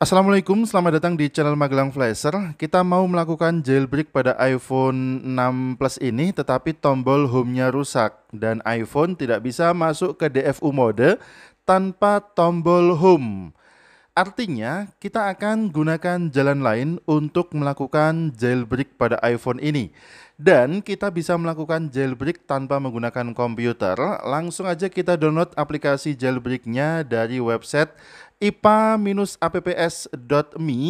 Assalamualaikum, selamat datang di channel Magelang Flasher. Kita mau melakukan jailbreak pada iPhone 6 Plus ini, tetapi tombol home-nya rusak dan iPhone tidak bisa masuk ke DFU mode tanpa tombol home. Artinya, kita akan gunakan jalan lain untuk melakukan jailbreak pada iPhone ini. Dan kita bisa melakukan jailbreak tanpa menggunakan komputer. Langsung aja kita download aplikasi jailbreaknya dari website ipa-apps.me.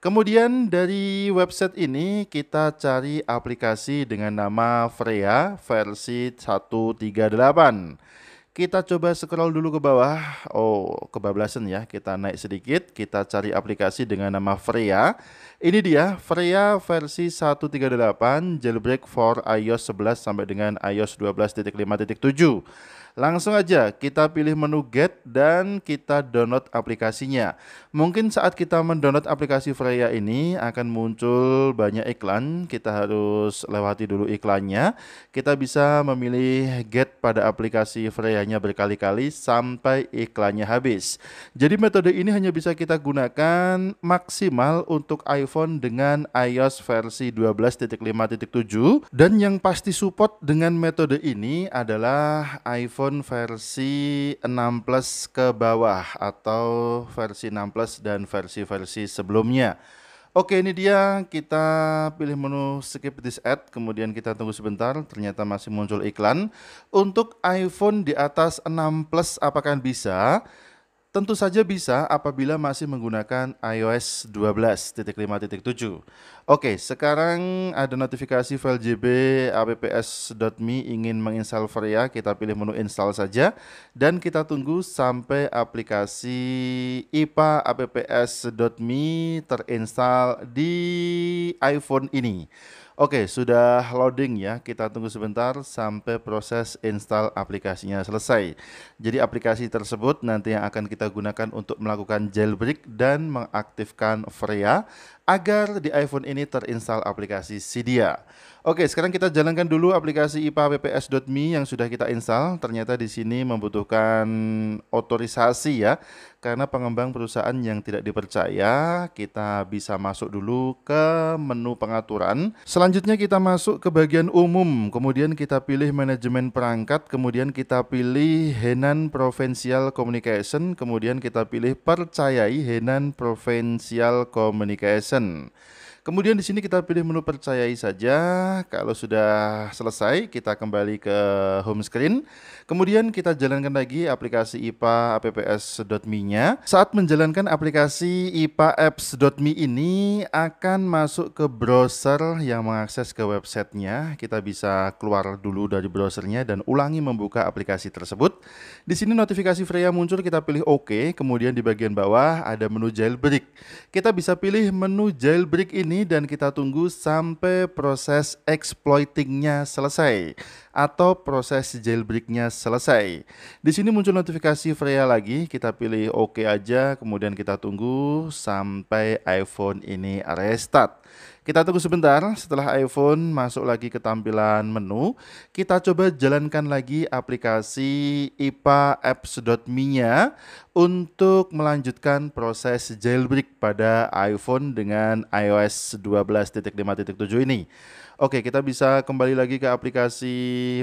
Kemudian dari website ini kita cari aplikasi dengan nama Freya versi 138. Kita coba scroll dulu ke bawah. Oh, kebablasan ya. Kita naik sedikit, kita cari aplikasi dengan nama Freya. Ini dia, Freya versi 138 jailbreak for iOS 11 sampai dengan iOS 12.5.7. Langsung aja kita pilih menu Get dan kita download aplikasinya. Mungkin saat kita mendownload aplikasi Freya ini akan muncul banyak iklan. Kita harus lewati dulu iklannya. Kita bisa memilih Get pada aplikasi Freya-nya berkali-kali sampai iklannya habis. Jadi metode ini hanya bisa kita gunakan maksimal untuk iPhone dengan iOS versi 12.5.7 dan yang pasti support dengan metode ini adalah iPhone iPhone versi 6 Plus ke bawah atau versi 6 Plus dan versi-versi sebelumnya. Oke ini dia kita pilih menu skip this ad kemudian kita tunggu sebentar ternyata masih muncul iklan untuk iPhone di atas 6 plus apakah bisa Tentu saja bisa apabila masih menggunakan iOS 12.5.7. Oke, sekarang ada notifikasi file jb apps.me ingin menginstal Freya. kita pilih menu install saja dan kita tunggu sampai aplikasi IPA apps.me terinstall di iPhone ini. Oke, sudah loading ya. Kita tunggu sebentar sampai proses install aplikasinya selesai. Jadi aplikasi tersebut nanti yang akan kita gunakan untuk melakukan jailbreak dan mengaktifkan Freya agar di iPhone ini terinstall aplikasi Cydia. Oke, sekarang kita jalankan dulu aplikasi ipa ipapps.me yang sudah kita install. Ternyata di sini membutuhkan otorisasi ya, karena pengembang perusahaan yang tidak dipercaya, kita bisa masuk dulu ke menu pengaturan. Selanjutnya kita masuk ke bagian umum, kemudian kita pilih manajemen perangkat, kemudian kita pilih Henan Provincial Communication, kemudian kita pilih percayai Henan Provincial Communication. Kemudian di sini kita pilih menu percayai saja. Kalau sudah selesai, kita kembali ke home screen. Kemudian kita jalankan lagi aplikasi IPA apps.me-nya. Saat menjalankan aplikasi IPA apps.me ini akan masuk ke browser yang mengakses ke websitenya. Kita bisa keluar dulu dari browsernya dan ulangi membuka aplikasi tersebut. Di sini notifikasi Freya muncul, kita pilih OK. Kemudian di bagian bawah ada menu jailbreak. Kita bisa pilih menu jailbreak ini ini dan kita tunggu sampai proses exploitingnya selesai atau proses jailbreaknya selesai. Di sini muncul notifikasi Freya lagi, kita pilih OK aja, kemudian kita tunggu sampai iPhone ini restart. Kita tunggu sebentar setelah iPhone masuk lagi ke tampilan menu, kita coba jalankan lagi aplikasi IPA apps.me-nya untuk melanjutkan proses jailbreak pada iPhone dengan iOS 12.5.7 ini. Oke, kita bisa kembali lagi ke aplikasi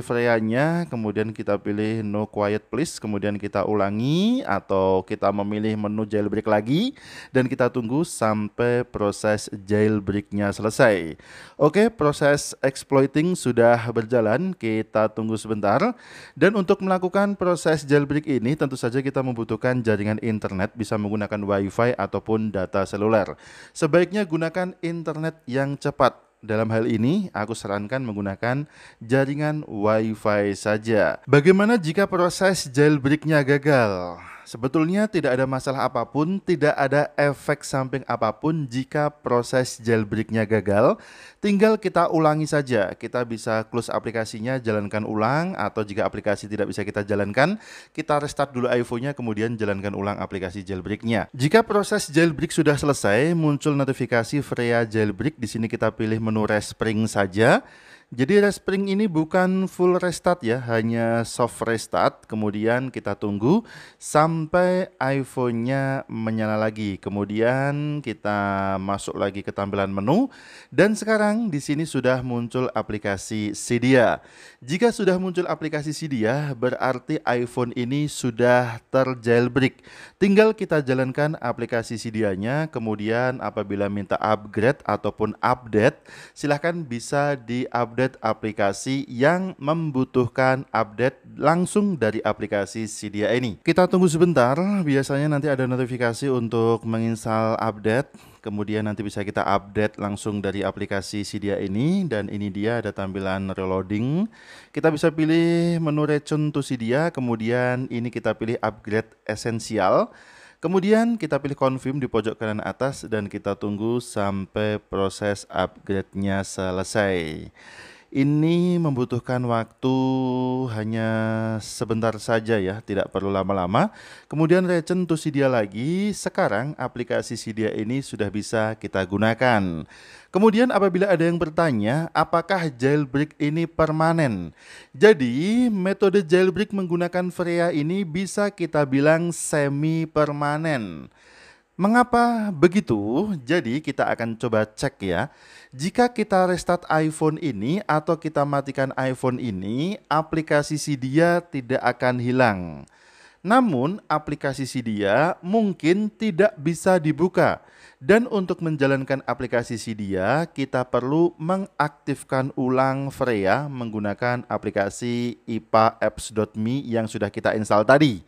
Freya-nya, kemudian kita pilih No Quiet Please, kemudian kita ulangi atau kita memilih menu jailbreak lagi dan kita tunggu sampai proses jailbreak-nya selesai. Oke, proses exploiting sudah berjalan, kita tunggu sebentar. Dan untuk melakukan proses jailbreak ini tentu saja kita membutuhkan jaringan internet bisa menggunakan WiFi ataupun data seluler. Sebaiknya gunakan internet yang cepat dalam hal ini, aku sarankan menggunakan jaringan WiFi saja. Bagaimana jika proses jailbreaknya gagal? Sebetulnya tidak ada masalah apapun, tidak ada efek samping apapun jika proses jailbreaknya gagal. Tinggal kita ulangi saja, kita bisa close aplikasinya, jalankan ulang, atau jika aplikasi tidak bisa kita jalankan, kita restart dulu iPhone-nya, kemudian jalankan ulang aplikasi jailbreaknya. Jika proses jailbreak sudah selesai, muncul notifikasi Freya Jailbreak. Di sini kita pilih menu respring saja. Jadi respring ini bukan full restart ya, hanya soft restart. Kemudian kita tunggu sampai iPhone-nya menyala lagi. Kemudian kita masuk lagi ke tampilan menu dan sekarang di sini sudah muncul aplikasi Cydia. Jika sudah muncul aplikasi Cydia, berarti iPhone ini sudah terjailbreak. Tinggal kita jalankan aplikasi Cydia-nya, kemudian apabila minta upgrade ataupun update, silahkan bisa di-update update aplikasi yang membutuhkan update langsung dari aplikasi Cydia ini. Kita tunggu sebentar, biasanya nanti ada notifikasi untuk menginstal update kemudian nanti bisa kita update langsung dari aplikasi Cydia ini dan ini dia ada tampilan reloading kita bisa pilih menu return to Cydia kemudian ini kita pilih upgrade esensial kemudian kita pilih confirm di pojok kanan atas dan kita tunggu sampai proses upgrade-nya selesai ini membutuhkan waktu hanya sebentar saja ya, tidak perlu lama-lama. Kemudian to Cydia lagi. Sekarang aplikasi Cydia ini sudah bisa kita gunakan. Kemudian apabila ada yang bertanya, apakah jailbreak ini permanen? Jadi, metode jailbreak menggunakan Freya ini bisa kita bilang semi permanen. Mengapa begitu? Jadi kita akan coba cek ya. Jika kita restart iPhone ini atau kita matikan iPhone ini, aplikasi Cydia tidak akan hilang. Namun aplikasi Cydia mungkin tidak bisa dibuka. Dan untuk menjalankan aplikasi Cydia, kita perlu mengaktifkan ulang Freya menggunakan aplikasi ipaapps.me yang sudah kita install tadi.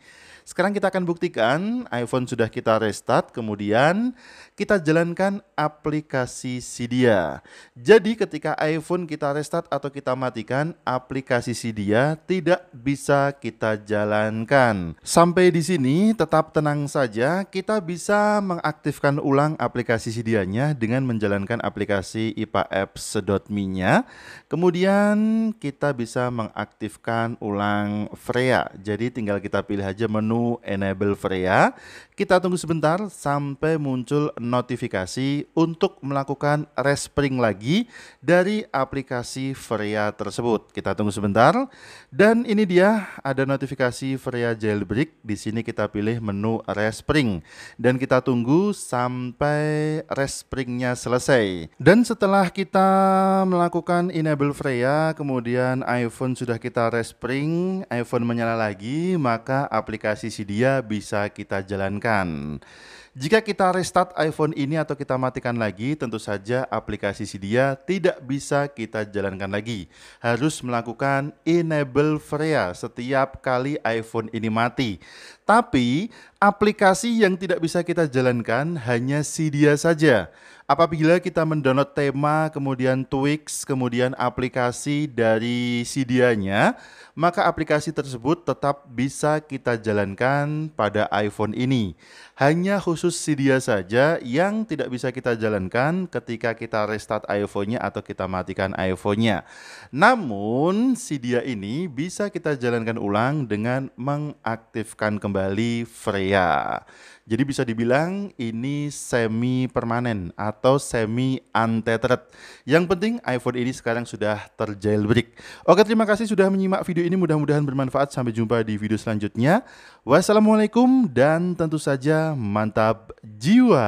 Sekarang kita akan buktikan iPhone sudah kita restart, kemudian kita jalankan aplikasi Cydia. Jadi ketika iPhone kita restart atau kita matikan, aplikasi Cydia tidak bisa kita jalankan. Sampai di sini tetap tenang saja, kita bisa mengaktifkan ulang aplikasi Cydia-nya dengan menjalankan aplikasi IPA Apps nya Kemudian kita bisa mengaktifkan ulang Freya. Jadi tinggal kita pilih aja menu menu enable Freya. Kita tunggu sebentar sampai muncul notifikasi untuk melakukan respring lagi dari aplikasi Freya tersebut. Kita tunggu sebentar. Dan ini dia ada notifikasi Freya jailbreak. Di sini kita pilih menu respring dan kita tunggu sampai respringnya selesai. Dan setelah kita melakukan enable Freya, kemudian iPhone sudah kita respring, iPhone menyala lagi, maka aplikasi sisi dia bisa kita jalankan. Jika kita restart iPhone ini atau kita matikan lagi, tentu saja aplikasi Cydia tidak bisa kita jalankan lagi. Harus melakukan enable Freya setiap kali iPhone ini mati. Tapi aplikasi yang tidak bisa kita jalankan hanya Cydia saja. Apabila kita mendownload tema, kemudian tweaks, kemudian aplikasi dari Cydia-nya, maka aplikasi tersebut tetap bisa kita jalankan pada iPhone ini hanya khusus si dia saja yang tidak bisa kita jalankan ketika kita restart iPhone-nya atau kita matikan iPhone-nya. Namun si dia ini bisa kita jalankan ulang dengan mengaktifkan kembali Freya. Jadi bisa dibilang ini semi permanen atau semi untethered. Yang penting iPhone ini sekarang sudah terjailbreak. Oke, terima kasih sudah menyimak video ini. Mudah-mudahan bermanfaat. Sampai jumpa di video selanjutnya. Wassalamualaikum dan tentu saja mantap jiwa.